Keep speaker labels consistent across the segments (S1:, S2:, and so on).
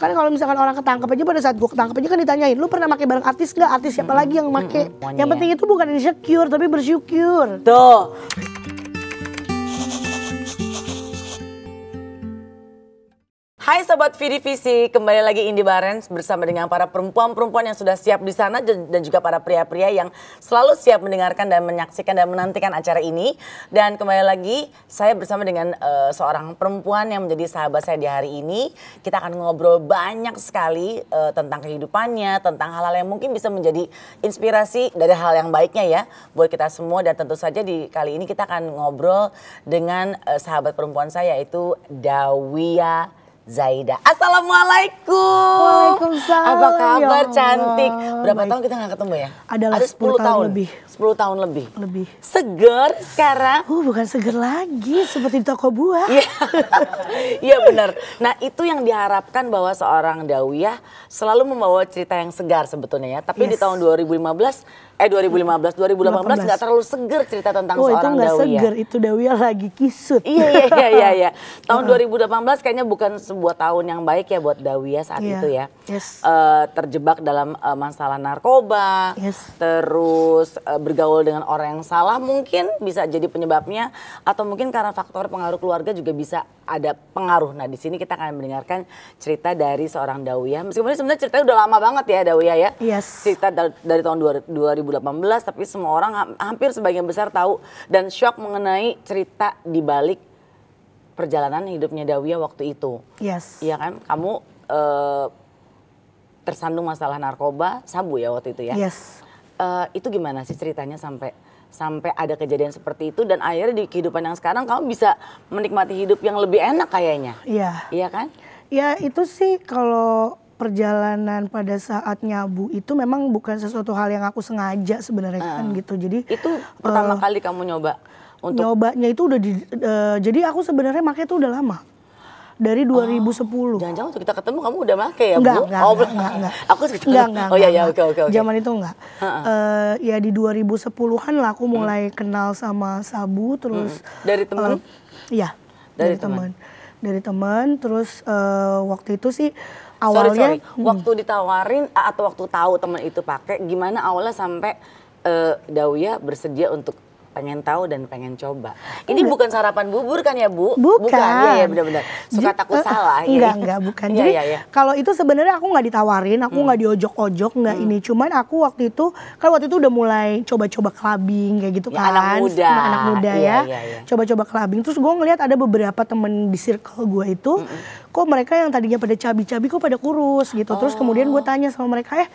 S1: Kan kalau misalkan orang ketangkep aja pada saat gue ketangkep aja kan ditanyain, lu pernah pakai barang artis nggak? Artis siapa hmm. lagi yang make? Hmm, yang penting ya. itu bukan insecure tapi bersyukur.
S2: Tuh. sobat VDVC, kembali lagi Indi Barens bersama dengan para perempuan-perempuan yang sudah siap di sana dan juga para pria-pria yang selalu siap mendengarkan dan menyaksikan dan menantikan acara ini. Dan kembali lagi saya bersama dengan uh, seorang perempuan yang menjadi sahabat saya di hari ini. Kita akan ngobrol banyak sekali uh, tentang kehidupannya, tentang hal-hal yang mungkin bisa menjadi inspirasi dari hal yang baiknya ya buat kita semua dan tentu saja di kali ini kita akan ngobrol dengan uh, sahabat perempuan saya yaitu Dawia Zaida. Assalamualaikum. Waalaikumsalam. Apa ya kabar ya cantik? Berapa Baik. tahun kita nggak ketemu ya? Ada 10, 10 tahun, tahun lebih. 10 tahun lebih. Lebih. Seger sekarang? Uh, bukan seger lagi seperti di toko buah. Iya. iya benar. Nah, itu yang diharapkan bahwa seorang Dawiyah selalu membawa cerita yang segar sebetulnya ya. Tapi yes. di tahun 2015 Eh 2015, 2018 nggak terlalu seger cerita tentang oh, seorang Dawia. itu seger,
S1: itu Dawia lagi kisut. iya, iya, iya, iya. iya.
S2: Tahun 2018 uh-huh. kayaknya bukan sebuah tahun yang baik ya buat Dawia saat yeah. itu ya. Yes. Uh, terjebak dalam uh, masalah narkoba, yes. terus uh, bergaul dengan orang yang salah mungkin bisa jadi penyebabnya. Atau mungkin karena faktor pengaruh keluarga juga bisa ada pengaruh. Nah di sini kita akan mendengarkan cerita dari seorang Dawia. Meskipun sebenarnya ceritanya udah lama banget ya Dawia ya. Yes. Cerita dari tahun 2000 2018 tapi semua orang hampir sebagian besar tahu dan shock mengenai cerita di balik perjalanan hidupnya Dawia waktu itu. Yes. Iya kan? Kamu uh, tersandung masalah narkoba, sabu ya waktu itu ya. Yes. Uh, itu gimana sih ceritanya sampai sampai ada kejadian seperti itu dan akhirnya di kehidupan yang sekarang kamu bisa menikmati hidup yang lebih enak kayaknya. Iya. Iya kan?
S1: Ya itu sih kalau perjalanan pada saat nyabu itu memang bukan sesuatu hal yang aku sengaja sebenarnya uh, kan gitu. Jadi itu
S2: pertama uh, kali kamu nyoba untuk
S1: nyobanya itu udah di uh, jadi aku sebenarnya makanya itu udah lama dari 2010. Oh, jangan-jangan waktu kita
S2: ketemu kamu udah make ya, enggak, Bu? Enggak, oh, enggak,
S1: enggak, Aku
S2: enggak, enggak, enggak. Oh
S1: iya iya oke oke Zaman itu enggak. Uh, -uh. uh ya di 2010-an lah aku hmm. mulai hmm. kenal sama Sabu terus hmm. dari teman? Uh, eh, iya, dari, dari teman. Dari teman terus uh, waktu itu sih
S2: awalnya sorry, sorry. Hmm. waktu ditawarin atau waktu tahu teman itu pakai gimana awalnya sampai uh, eh, Dawia bersedia untuk pengen tahu dan pengen coba. Iya. Ini bukan sarapan bubur kan ya Bu? Bukan. Bukan, ya, ya benar-benar. Suka J takut uh, salah. Iya. Enggak, ya. enggak, bukan. Iya, Jadi ya, ya, ya. kalau
S1: itu sebenarnya aku nggak ditawarin, aku hmm. nggak hmm. diojok-ojok, nggak hmm. ini. Cuman aku waktu itu, kan waktu itu udah mulai coba-coba clubbing kayak gitu ya, kan. Anak muda. Nah, anak muda ya. Coba-coba ya, ya, ya. clubbing. Terus gue ngeliat ada beberapa temen di circle gue itu, hmm. kok mereka yang tadinya pada cabi-cabi kok pada kurus gitu. Oh. Terus kemudian gue tanya sama mereka, eh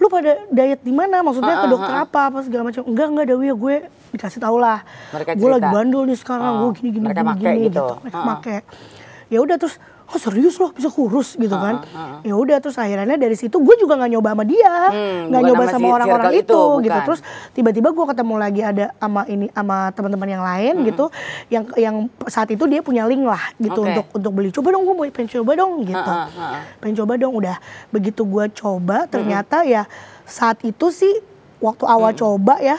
S1: lu pada diet di mana? Maksudnya uh, uh, ke ah, ah, dokter uh, apa? Apa segala macam? Enggak enggak Dewi ya gue dikasih tau lah. Gue lagi bandul nih sekarang, uh, gue gini gini gini, gini gitu. gitu. uh, uh. Ya udah terus oh serius loh bisa kurus gitu ah, kan ah, ah. ya udah terus akhirnya dari situ gue juga nggak nyoba sama dia hmm, nggak hmm, nyoba sama orang-orang itu, itu gitu terus tiba-tiba gue ketemu lagi ada ama ini ama teman-teman yang lain hmm. gitu yang yang saat itu dia punya link lah gitu okay. untuk untuk beli coba dong gue mau pengen coba dong gitu uh, uh, uh. pengen coba dong udah begitu gue coba hmm. ternyata hmm. ya saat itu sih waktu awal hmm. coba ya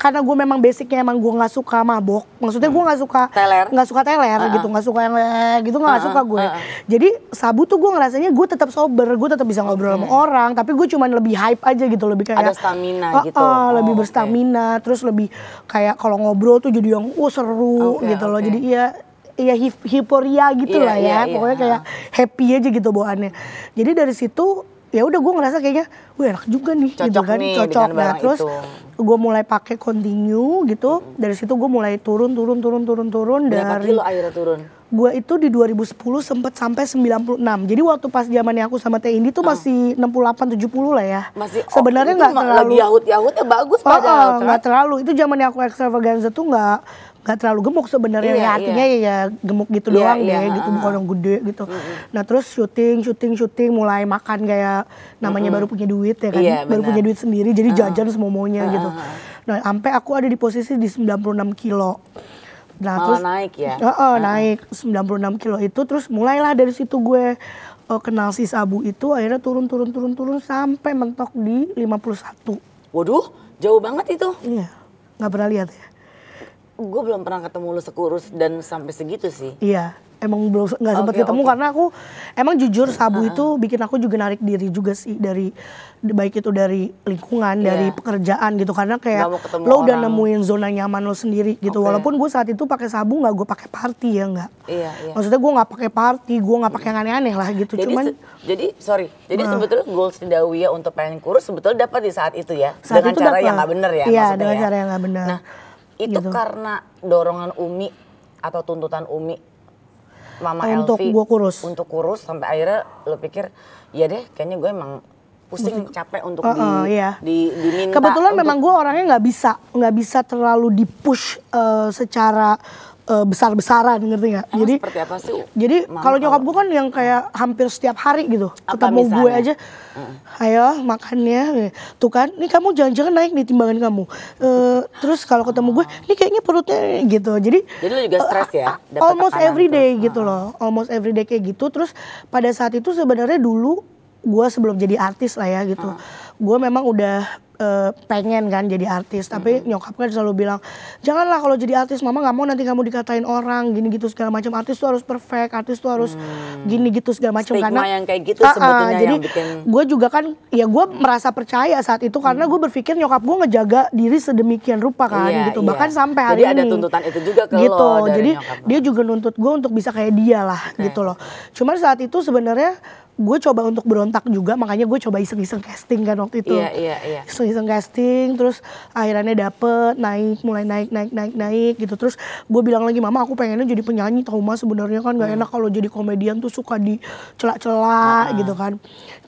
S1: karena gue memang basicnya emang gue nggak suka mabok maksudnya gue hmm. nggak suka teler nggak suka teler uh -uh. gitu nggak suka yang gitu nggak uh -uh. suka gue uh -uh. jadi sabu tuh gue ngerasanya gue tetap sober gue tetap bisa ngobrol okay. sama hmm. orang tapi gue cuman lebih hype aja gitu lebih kayak ada stamina uh -uh, gitu oh, lebih berstamina terus lebih kayak kalau ngobrol tuh jadi yang oh seru okay, gitu loh okay. jadi iya iya hip hiporia gitu yeah, lah iya, ya yeah, iya, pokoknya kayak happy aja gitu bawaannya jadi dari situ ya udah gue ngerasa kayaknya gue enak juga nih gitu cocok gitu kan nih, cocok nah terus gue mulai pakai continue gitu mm -hmm. dari situ gue mulai turun turun turun turun turun Berapa dari kilo akhirnya turun gue itu di 2010 sempet sampai 96 jadi waktu pas zamannya aku sama Teh ini tuh oh. masih 68 70 lah ya masih oh, sebenarnya nggak terlalu lagi yahut yahut ya bagus oh, padahal nggak kan? terlalu itu zamannya aku extravaganza tuh nggak nggak terlalu gemuk sebenarnya iya, ya iya. artinya iya. ya gemuk gitu iya, doang iya, deh gitu ah. bukan yang gede gitu mm -hmm. nah terus syuting syuting syuting mulai makan kayak namanya mm -hmm. baru punya duit ya kan iya, baru punya duit sendiri jadi uh, jajan semuanya uh, gitu ah, nah sampai aku ada di posisi di 96 kilo nah Malah terus naik ya uh, uh, uh. naik 96 kilo itu terus mulailah dari situ gue uh, kenal si sabu itu akhirnya turun turun turun turun sampai mentok di 51 waduh jauh banget itu iya nggak pernah lihat ya
S2: gue belum pernah ketemu lu sekurus dan sampai segitu sih.
S1: Iya, emang belum nggak sempat okay, ketemu okay. karena aku emang jujur sabu uh -huh. itu bikin aku juga narik diri juga sih dari baik itu dari lingkungan, yeah. dari pekerjaan gitu karena kayak lo udah orang. nemuin zona nyaman lo sendiri gitu. Okay. Walaupun gue saat itu pakai sabu nggak gue pakai party ya nggak.
S2: Iya, iya. Maksudnya
S1: gue nggak pakai party, gue nggak pakai yang aneh-aneh lah gitu. Jadi, Cuman
S2: jadi sorry, jadi uh, sebetulnya goals Dawiya untuk pengen kurus sebetulnya dapat di saat itu ya saat dengan itu cara dapet. yang nggak bener ya. Iya, dengan ya. cara yang nggak bener. Nah, itu gitu. karena dorongan Umi atau tuntutan Umi Mama untuk Elvi gua kurus. untuk kurus sampai akhirnya lo pikir ya deh kayaknya gue emang pusing Busing. capek untuk uh, uh, di, iya. di diminta kebetulan untuk... memang gue
S1: orangnya nggak bisa nggak bisa terlalu dipush uh, secara uh, besar-besaran ngerti nggak? Jadi seperti apa sih? Jadi kalau nyokap gue kan yang kayak hampir setiap hari gitu apa ketemu misalnya? gue aja, uh. ayo makannya, tuh kan, ini kamu jangan-jangan naik nih timbangan kamu. Uh, terus kalau ketemu gue, ini kayaknya perutnya gitu. Jadi jadi
S2: lu juga eh, stres ya? Dapet almost
S1: everyday terus. gitu loh, almost everyday kayak gitu. Terus pada saat itu sebenarnya dulu gue sebelum jadi artis lah ya gitu, uh. Mm. gue memang udah uh, pengen kan jadi artis tapi mm -hmm. nyokap kan selalu bilang janganlah kalau jadi artis mama nggak mau nanti kamu dikatain orang gini gitu segala macam artis tuh harus perfect artis tuh harus hmm. gini gitu segala macam karena yang kayak gitu uh, jadi bikin... gue juga kan ya gue mm. merasa percaya saat itu karena mm. gue berpikir nyokap gue ngejaga diri sedemikian rupa kan yeah, gitu iya. bahkan sampai hari jadi ini ada tuntutan itu juga ke gitu lo jadi dia juga nuntut gue untuk bisa kayak dia lah okay. gitu loh cuman saat itu sebenarnya gue coba untuk berontak juga makanya gue coba iseng-iseng casting kan waktu itu yeah, yeah, yeah. iseng-iseng casting terus akhirnya dapet naik mulai naik naik naik naik gitu terus gue bilang lagi mama aku pengennya jadi penyanyi tau mas sebenarnya kan gak hmm. enak kalau jadi komedian tuh suka dicelak-celak uh ah. -huh. gitu kan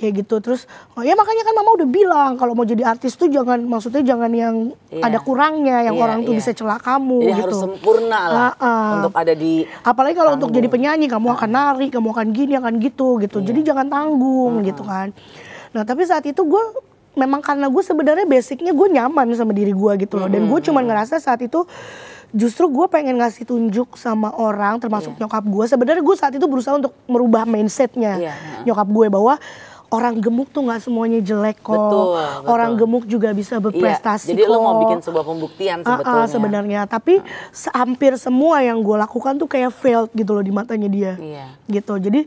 S1: kayak gitu terus oh ya makanya kan mama udah bilang kalau mau jadi artis tuh jangan maksudnya jangan yang yeah. ada kurangnya yang yeah, orang yeah. tuh iya. bisa celak kamu jadi gitu harus
S2: sempurna lah uh, uh. untuk ada
S1: di apalagi kalau untuk jadi penyanyi kamu akan nari kamu akan gini akan gitu gitu yeah. jadi iya. jangan tanggung uh gitu kan nah tapi saat itu gue memang karena gue sebenarnya basicnya gue nyaman sama diri gue gitu loh dan gue cuma ngerasa saat itu justru gue pengen ngasih tunjuk sama orang termasuk yeah. nyokap gue sebenarnya gue saat itu berusaha untuk merubah mindsetnya yeah. Iya, nyokap gue bahwa orang gemuk tuh nggak semuanya jelek kok. Betul, betul. Orang gemuk juga bisa iya, berprestasi iya, jadi kok. Jadi lo mau bikin sebuah
S2: pembuktian ah, ah, sebetulnya. Uh, uh, sebenarnya,
S1: ah. tapi hampir semua yang gue lakukan tuh kayak failed gitu loh di matanya dia. Iya. Gitu. Jadi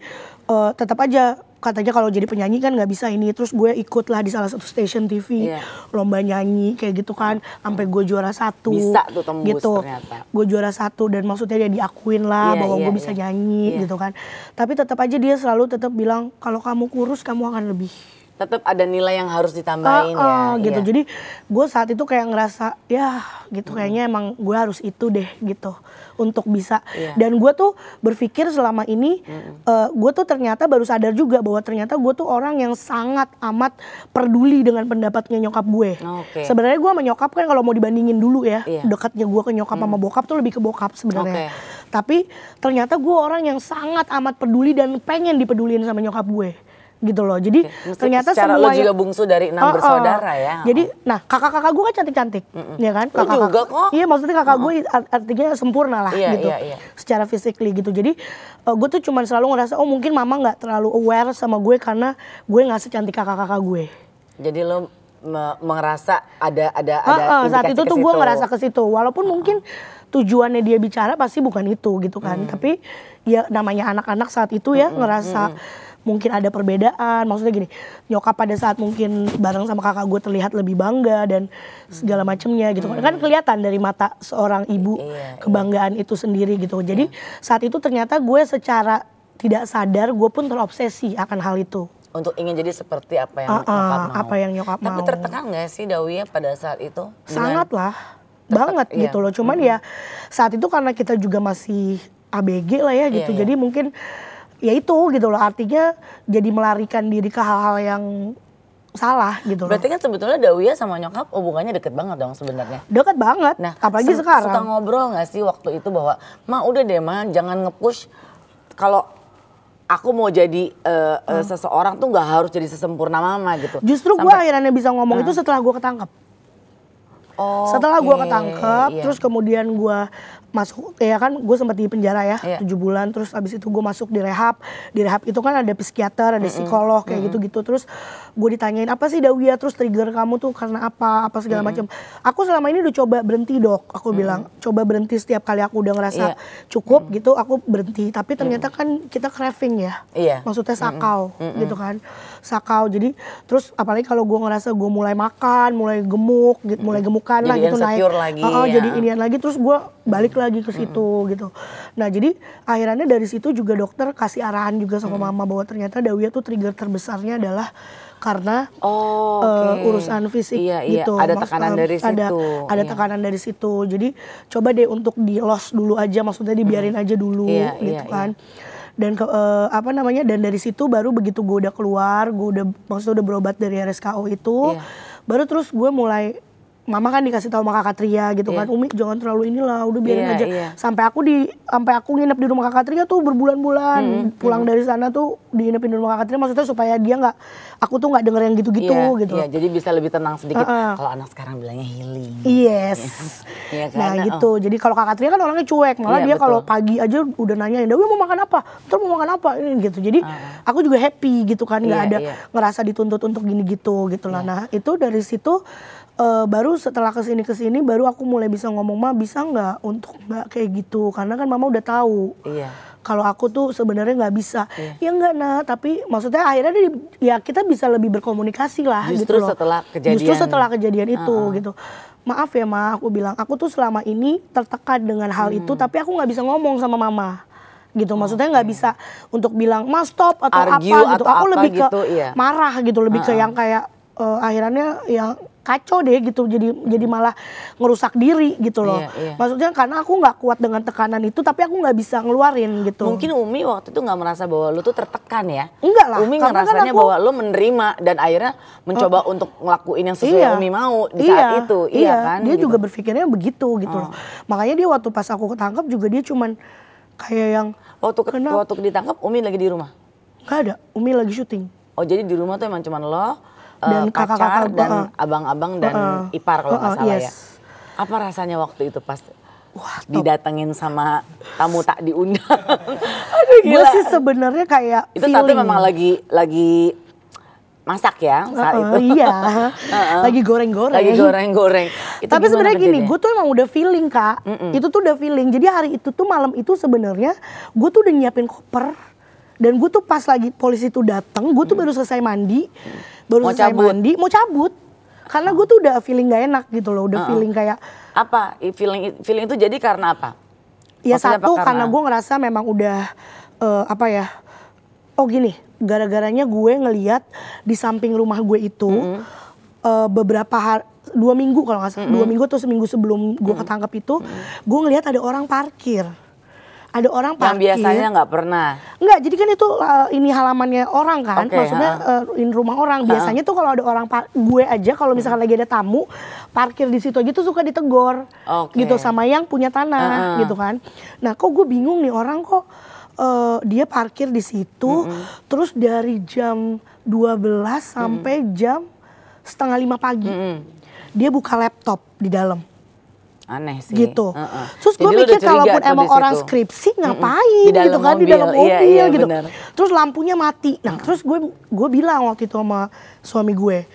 S1: uh, tetap aja katanya kalau jadi penyanyi kan nggak bisa ini terus gue ikut lah di salah satu station TV yeah. lomba nyanyi kayak gitu kan sampai gue juara satu bisa tuh tembus gitu ternyata. gue juara satu dan maksudnya dia diakuin lah yeah, bahwa yeah, gue iya. bisa yeah. nyanyi yeah. gitu kan tapi tetap aja dia selalu tetap bilang kalau kamu kurus
S2: kamu akan lebih tetap ada nilai yang harus ditambahin uh, uh, ya gitu iya. jadi
S1: gue saat itu kayak ngerasa ya gitu hmm. kayaknya emang gue harus itu deh gitu untuk bisa Yeah. dan gue tuh berpikir selama ini hmm. uh, eh, gue tuh ternyata baru sadar juga bahwa ternyata gue tuh orang yang sangat amat peduli dengan pendapatnya nyokap gue okay. sebenarnya gue menyokap kan kalau mau dibandingin dulu ya yeah. dekatnya gue ke nyokap hmm. sama mm. bokap tuh lebih ke bokap sebenarnya okay. tapi ternyata gue orang yang sangat amat peduli dan pengen dipeduliin sama nyokap gue gitu loh. Jadi Mesti ternyata secara semua lo juga bungsu dari enam uh, uh, bersaudara ya. Jadi nah kakak-kakak gue kan cantik-cantik, mm -mm. ya kan? Kakak, juga kok. Iya maksudnya kakak uh -huh. gue artinya sempurna lah yeah, gitu, yeah, yeah. secara physically gitu. Jadi uh, eh, gue tuh cuman selalu ngerasa oh mungkin mama nggak terlalu aware sama gue karena
S2: gue nggak secantik kakak-kakak gue. Jadi lo me merasa ada ada ada uh, saat itu tuh gue ngerasa ke
S1: situ walaupun uh. mungkin tujuannya dia bicara pasti bukan itu gitu kan mm. tapi ya namanya anak-anak saat itu ya hmm, ngerasa hmm mungkin ada perbedaan maksudnya gini nyokap pada saat mungkin bareng sama kakak gue terlihat lebih bangga dan segala hmm. macemnya gitu hmm. kan kelihatan dari mata seorang ibu iya, iya. kebanggaan iya. itu sendiri gitu jadi iya. saat itu ternyata gue secara tidak sadar gue pun terobsesi akan hal itu
S2: untuk ingin jadi seperti apa yang uh, uh, nyokap mau. Apa yang nyokap Tapi mau. tertekan gak sih Dawiya pada saat itu? Sangat
S1: lah. Banget iya. gitu loh. Cuman mm -hmm. ya saat itu karena kita juga masih ABG lah ya gitu. Iya, iya. Jadi mungkin ya itu gitu loh artinya jadi melarikan diri ke hal-hal yang salah gitu loh. Berarti
S2: kan sebetulnya Dawiya sama nyokap hubungannya deket banget dong sebenarnya. Deket banget. Nah, apalagi se sekarang. Suka ngobrol nggak sih waktu itu bahwa, "Ma, udah deh, Ma, jangan ngepush kalau aku mau jadi uh, hmm. seseorang tuh nggak harus jadi sesempurna mama gitu." Justru gue
S1: akhirnya bisa ngomong hmm. itu nah. setelah gue ketangkep. Oh, setelah gue ketangkep, iya. terus kemudian gue masuk ya kan gue sempat di penjara ya iya. tujuh bulan terus abis itu gue masuk di rehab di rehab itu kan ada psikiater ada psikolog mm -hmm. kayak gitu gitu terus gue ditanyain apa sih Dawia terus trigger kamu tuh karena apa apa segala mm -hmm. macam aku selama ini udah coba berhenti dok aku mm -hmm. bilang coba berhenti setiap kali aku udah ngerasa yeah. cukup mm -hmm. gitu aku berhenti tapi ternyata kan kita craving ya yeah. maksudnya sakau mm -hmm. gitu kan sakau jadi terus apalagi kalau gue ngerasa gue mulai makan mulai gemuk gitu, mm -hmm. mulai gemukan jadi lah gitu naik lagi, uh, oh, ya. jadi iya. inian lagi terus gue balik lagi ke situ mm gitu. Nah jadi akhirnya dari situ juga dokter kasih arahan juga sama mm mama bahwa ternyata Dawia tuh trigger terbesarnya adalah karena oh, eh, okay. uh, urusan fisik iya, iya. gitu. Ada tekanan eh, dari ada, situ. Ada iya. tekanan dari situ. Jadi coba deh untuk di los dulu aja, maksudnya dibiarin mm aja dulu iya, gitu iya, iya. kan. Iya dan ke, uh, apa namanya dan dari situ baru begitu gue udah keluar gue udah maksudnya udah berobat dari RSKO itu yeah. baru terus gue mulai mama kan dikasih tahu sama kakak Tria gitu yeah. kan iya. Umi jangan terlalu inilah udah biarin yeah, aja yeah. sampai aku di sampai aku nginep di rumah kakak Tria tuh berbulan-bulan hmm, pulang hmm. dari sana tuh diinepin di rumah kakak Tria maksudnya supaya dia nggak aku tuh nggak denger yang gitu-gitu yeah, gitu yeah,
S2: jadi bisa lebih tenang sedikit uh -uh. kalau anak sekarang bilangnya healing yes yeah, kan? nah gitu oh.
S1: jadi kalau kakak Tria kan orangnya cuek malah yeah, dia kalau pagi aja udah nanyain Dewi mau makan apa terus mau makan apa ini gitu jadi uh. aku juga happy gitu kan nggak yeah, ada yeah. ngerasa dituntut untuk gini gitu gitu lah iya. nah itu dari situ uh, baru setelah kesini kesini baru aku mulai bisa ngomong ma bisa nggak untuk nggak kayak gitu karena kan mama udah tahu iya. kalau aku tuh sebenarnya nggak bisa iya. ya nggak nah tapi maksudnya akhirnya dia ya kita bisa lebih berkomunikasi lah gitu justru gitu loh. setelah kejadian justru setelah kejadian itu uh -uh. gitu maaf ya ma aku bilang aku tuh selama ini tertekan dengan hal hmm. itu tapi aku nggak bisa ngomong sama mama gitu oh, maksudnya nggak okay. Iya. bisa untuk bilang mas stop atau Argue apa gitu atau aku apa lebih ke gitu, iya. marah gitu lebih uh -uh. ke yang kayak uh, akhirnya yang kacau deh gitu jadi jadi malah ngerusak diri gitu loh iya, iya. maksudnya karena aku nggak kuat dengan tekanan itu tapi aku nggak bisa
S2: ngeluarin gitu mungkin Umi waktu itu nggak merasa bahwa lu tuh tertekan ya enggak lah Umi kan ngerasanya kan aku, bahwa lu menerima dan akhirnya mencoba uh, untuk ngelakuin yang sesuai iya, Umi mau di iya, saat itu iya, iya kan dia gitu.
S1: juga berpikirnya begitu gitu uh. loh oh. makanya dia waktu pas aku ketangkep juga dia cuman
S2: kayak yang waktu kenapa? waktu ditangkap Umi lagi di rumah nggak ada Umi lagi syuting oh jadi di rumah tuh emang cuman lo Eh, dan kakak-kakak kakak, dan abang-abang uh, dan uh, ipar kalau nggak uh, salah yes. ya. Apa rasanya waktu itu pas Wah, didatengin sama tamu tak diundang.
S1: Aduh Gue sih
S2: sebenarnya kayak Itu tapi memang lagi lagi masak ya saat uh, itu. Iya.
S1: Lagi goreng-goreng. Lagi goreng-goreng.
S2: Tapi sebenarnya gini, gue
S1: tuh emang udah feeling kak. Mm -mm. Itu tuh udah feeling. Jadi hari itu tuh malam itu sebenarnya gue tuh udah nyiapin koper dan gue tuh pas lagi polisi itu dateng, gue tuh mm. baru selesai mandi. Mm baru mau selesai cabut. mandi mau cabut karena gue tuh udah feeling gak enak gitu loh udah uh -uh. feeling kayak
S2: apa feeling feeling itu jadi karena apa ya Maksudnya satu karena, karena gue
S1: ngerasa memang udah uh, apa ya oh gini gara-garanya gue ngeliat di samping rumah gue itu mm -hmm. uh, beberapa hari dua minggu kalau nggak salah mm -hmm. dua minggu atau seminggu sebelum gue mm -hmm. ketangkep itu mm -hmm. gue ngelihat ada orang parkir ada orang parkir. Yang biasanya nggak pernah. Nggak, jadi kan itu uh, ini halamannya orang kan, okay, maksudnya uh, in rumah orang. Biasanya tuh kalau ada orang gue aja kalau misalkan lagi ada tamu parkir di situ aja tuh suka ditegor, okay. gitu sama yang punya tanah, uh -uh. gitu kan. Nah, kok gue bingung nih orang kok uh, dia parkir di situ, uh -uh. terus dari jam 12 sampai uh -uh. jam setengah lima pagi, uh -uh. dia buka laptop di dalam
S2: aneh sih gitu uh -uh. terus gue mikir kalaupun emang orang
S1: skripsi ngapain mm -mm. gitu kan mobil. di dalam iya, mobil iya, iya, gitu bener. terus lampunya mati nah mm terus gue gue bilang waktu itu sama suami gue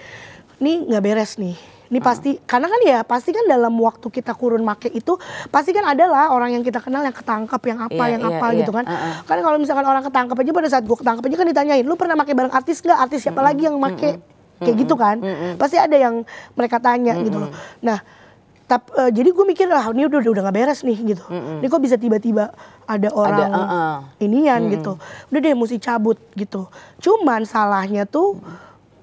S1: ini nggak beres nih ini pasti karena kan ya pasti kan dalam waktu kita kurun make itu pasti kan adalah orang yang kita kenal yang ketangkep yang apa yeah, yang yeah, apa yeah. gitu kan. Uh -uh. Kan kalau misalkan orang ketangkep aja pada saat gue ketangkep aja kan ditanyain, "Lu pernah make bareng artis nggak? Artis siapa mm -hmm. lagi yang make?" Mm -hmm. Kayak mm -hmm. gitu kan. Mm -hmm. Pasti ada yang mereka tanya mm -hmm. gitu loh. Nah, Tap, uh, jadi gue mikir lah ini udah udah nggak beres nih gitu. Mm -mm. Ini kok bisa tiba-tiba ada orang ada, uh uh-uh. -uh. inian mm -mm. gitu. Udah deh mesti cabut gitu. Cuman salahnya tuh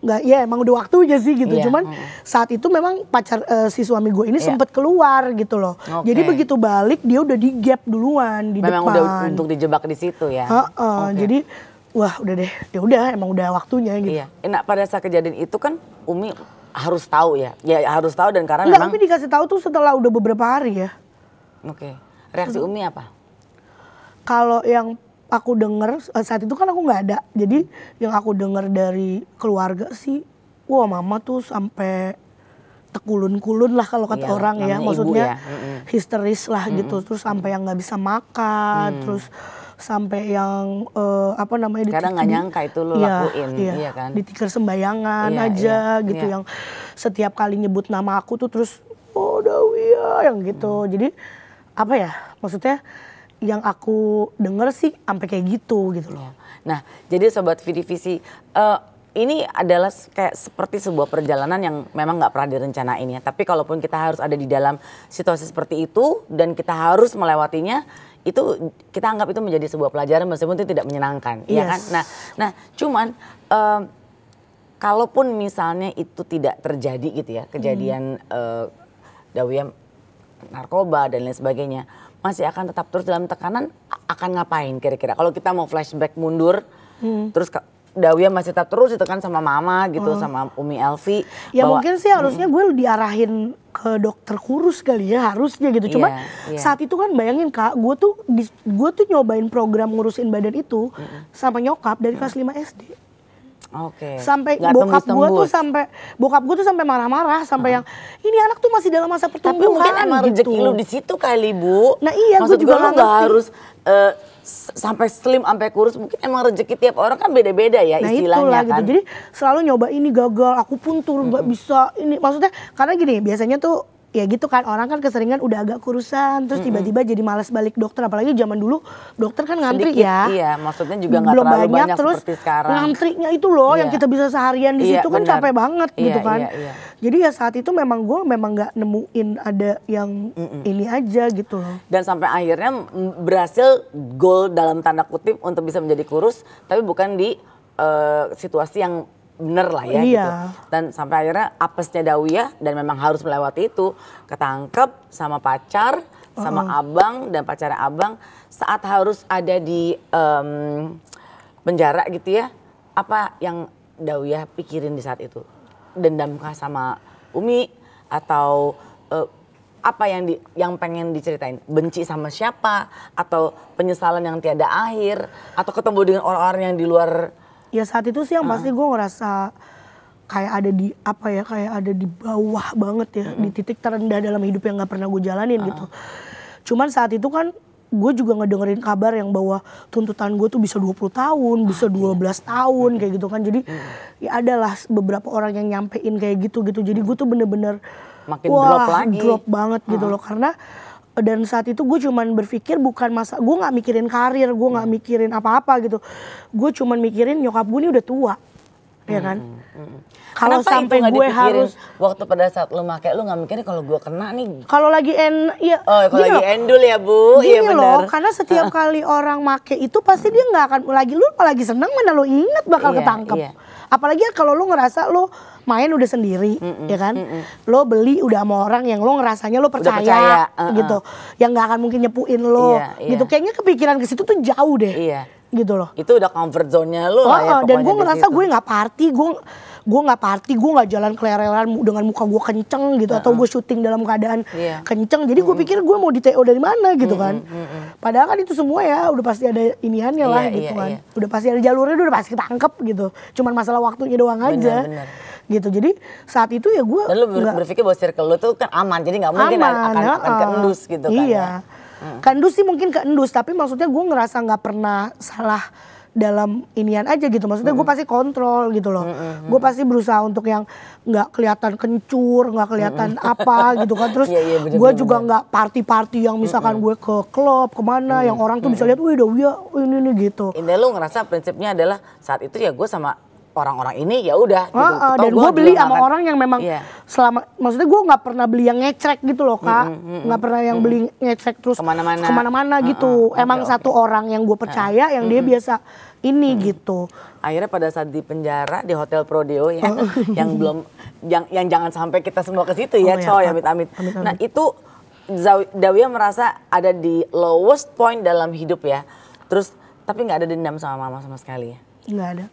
S1: nggak ya emang udah waktunya sih gitu. Yeah. Cuman mm. saat itu memang pacar uh, si suami gue ini yeah. sempet keluar gitu loh. Okay. Jadi begitu balik dia udah di gap duluan di memang depan. Memang udah untuk
S2: dijebak di situ ya. Uh -uh. Okay. Jadi
S1: wah udah deh ya udah emang udah waktunya gitu.
S2: Iya. Enak eh, pada saat kejadian itu kan Umi harus tahu ya. Ya harus tahu dan karena Enggak, memang tapi
S1: dikasih tahu tuh setelah udah beberapa hari ya.
S2: Oke. Okay. Reaksi Umi apa?
S1: Kalau yang aku dengar eh, saat itu kan aku nggak ada. Jadi yang aku dengar dari keluarga sih, wah mama tuh sampai tekulun-kulun lah kalau kata ya, orang ya, maksudnya ya. histeris lah mm gitu, terus sampai yang nggak bisa makan, mm. terus sampai yang uh, apa namanya kadang nggak nyangka itu lo ya, lakuin iya, iya kan di tikar sembayangan iya, aja iya, gitu iya. yang setiap kali nyebut nama aku tuh terus oh Dawia yang gitu hmm. jadi apa ya maksudnya yang aku denger sih sampai kayak gitu gitu loh. Iya.
S2: Nah, jadi sobat Vidivisi, uh, eh, ini adalah kayak seperti sebuah perjalanan yang memang nggak pernah direncanain ya. Tapi kalaupun kita harus ada di dalam situasi seperti itu dan kita harus melewatinya, itu kita anggap itu menjadi sebuah pelajaran meskipun itu tidak menyenangkan, iya kan? yes. ya kan? Nah, nah cuman um, kalaupun misalnya itu tidak terjadi gitu ya kejadian hmm. uh, eh, Dawiyam narkoba dan lain sebagainya masih akan tetap terus dalam tekanan akan ngapain kira-kira? Kalau kita mau flashback mundur, hmm. terus Dawia masih tetap terus itu kan sama mama gitu hmm. sama Umi Elvi. Ya bahwa, mungkin sih harusnya hmm. gue
S1: diarahin ke dokter kurus kali ya harusnya gitu. Cuma yeah, yeah. saat itu kan bayangin kak, gue tuh gue tuh nyobain program ngurusin badan itu hmm. sama nyokap dari kelas 5 SD.
S2: Oke. Okay. Sampai Gak bokap gue tuh sampai
S1: bokap gue tuh sampai marah-marah sampai hmm. yang ini anak tuh masih dalam masa pertumbuhan.
S2: Tapi mungkin kan gitu. rezeki lu di situ kali bu. Nah iya gue juga lu nggak harus uh, sampai slim sampai kurus mungkin emang rezeki tiap orang kan beda-beda ya nah, istilahnya itulah, gitu. kan. Gitu. Jadi
S1: selalu nyoba ini gagal, aku pun turun nggak mm -hmm. bisa ini maksudnya karena gini biasanya tuh ya gitu kan orang kan keseringan udah agak kurusan terus tiba-tiba mm -hmm. jadi malas balik dokter apalagi zaman dulu dokter kan ngantri Sedikit, ya iya maksudnya juga nggak terlalu banyak, banyak terus sekarang ngantrinya itu loh yeah. yang iya. kita bisa seharian di yeah, situ kan bener. capek banget yeah, gitu kan yeah, yeah. jadi ya saat itu memang gue memang nggak nemuin ada yang mm -mm. ini aja gitu loh
S2: dan sampai akhirnya berhasil goal dalam tanda kutip untuk bisa menjadi kurus tapi bukan di uh, situasi yang bener lah ya iya. gitu. Dan sampai akhirnya apesnya Dawiyah dan memang harus melewati itu ketangkep sama pacar, sama uh abang dan pacar abang saat harus ada di um, penjara gitu ya. Apa yang Dawiyah pikirin di saat itu? Dendamkah sama Umi atau uh, apa yang di, yang pengen diceritain benci sama siapa atau penyesalan yang tiada akhir atau ketemu dengan orang-orang yang di luar ya saat itu sih yang ah. pasti
S1: gue ngerasa kayak ada di apa ya kayak ada di bawah banget ya mm -hmm. di titik terendah dalam hidup yang nggak pernah gue jalanin uh gitu ah. cuman saat itu kan gue juga ngedengerin kabar yang bahwa tuntutan gue tuh bisa 20 tahun, bisa 12 ah, iya. belas tahun kayak gitu kan. Jadi ya adalah beberapa orang yang nyampein kayak gitu gitu. Jadi gue tuh bener-bener
S2: makin wah, drop lagi. Drop
S1: banget uh gitu loh karena dan saat itu gue cuman berpikir bukan masa gue nggak mikirin karir gue nggak hmm. mikirin apa-apa gitu gue cuman mikirin nyokap gue ini udah tua
S2: ya hmm. ya kan hmm. hmm. kalau sampai gue harus waktu pada saat lo make lo nggak mikirin kalau gue kena nih
S1: kalau lagi end iya oh kalau lagi
S2: endul ya bu iya benar karena
S1: setiap kali orang make itu pasti dia nggak akan lagi lu lagi seneng mana lo inget bakal iya, ketangkep iya. apalagi kalau lo ngerasa lo main udah sendiri mm -mm, ya kan mm -mm. lo beli udah sama orang yang lo ngerasanya lo percaya, percaya uh -uh. gitu yang nggak akan mungkin nyepuin lo yeah, yeah. gitu iya. kayaknya kepikiran ke situ
S2: tuh jauh deh yeah. gitu loh itu udah comfort zone-nya lo oh, ya, uh-uh, dan gue ngerasa
S1: gue nggak party gue gue nggak party gue nggak jalan kelerelan dengan muka gue kenceng gitu uh -uh. atau uh-uh. gue syuting dalam keadaan yeah. kenceng jadi gue mm pikir gue mau di TO dari mana gitu mm -hmm. kan mm -hmm. padahal kan itu semua ya udah pasti ada iniannya yeah, lah iya, gitu yeah, kan yeah. udah pasti ada jalurnya udah pasti ketangkep gitu cuman masalah waktunya doang bener, aja bener gitu jadi saat itu ya gue lu ber berpikir
S2: bahwa circle lu tuh kan aman jadi nggak mungkin aman, akan, ya, akan keendus gitu iya. kan iya ya. hmm.
S1: keendus sih mungkin keendus tapi maksudnya gue ngerasa nggak pernah salah dalam inian aja gitu maksudnya -hmm. gue pasti kontrol gitu loh mm -hmm. hmm gue hmm. pasti berusaha untuk yang nggak kelihatan kencur nggak kelihatan mm -hmm. apa gitu kan
S2: terus yeah, yeah, gue juga
S1: nggak party-party yang misalkan mm -hmm. hmm. gue ke klub kemana mm -hmm. yang orang tuh -hmm. bisa lihat wih
S2: udah wih oh, ini ini gitu ini lo ngerasa prinsipnya adalah saat itu ya gue sama orang-orang ini ya udah gitu. Uh, uh, dan gue beli sama kan? orang
S1: yang memang yeah. selama maksudnya gue nggak pernah beli yang ngecek gitu loh kak nggak mm mm, mm pernah yang mm beli ngecek terus kemana-mana kemana-mana uh, uh, gitu okay, emang okay. satu orang yang gue percaya uh, yang mm dia biasa ini gitu.
S2: Akhirnya pada saat di penjara di Hotel Prodeo ya, oh. yang belum yang, yang jangan sampai kita semua ke situ ya, oh, iya. coy, ya. amit-amit. Nah, itu Dawia merasa ada di lowest point dalam hidup ya. Terus tapi nggak ada dendam sama mama sama sekali ya? Nggak ada